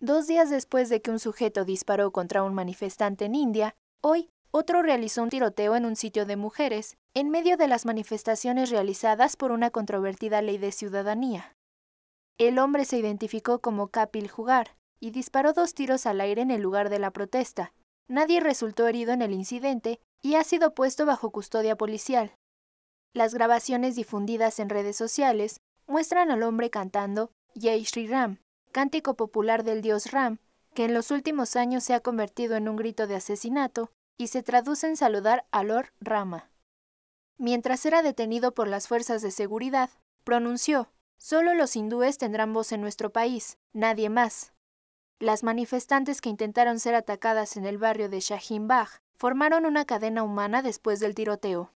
Dos días después de que un sujeto disparó contra un manifestante en India, hoy otro realizó un tiroteo en un sitio de mujeres, en medio de las manifestaciones realizadas por una controvertida ley de ciudadanía. El hombre se identificó como Kapil Jugar y disparó dos tiros al aire en el lugar de la protesta. Nadie resultó herido en el incidente y ha sido puesto bajo custodia policial. Las grabaciones difundidas en redes sociales muestran al hombre cantando Jai Sri Ram cántico popular del dios Ram, que en los últimos años se ha convertido en un grito de asesinato y se traduce en saludar a Lord Rama. Mientras era detenido por las fuerzas de seguridad, pronunció, solo los hindúes tendrán voz en nuestro país, nadie más. Las manifestantes que intentaron ser atacadas en el barrio de Shahin Bagh formaron una cadena humana después del tiroteo.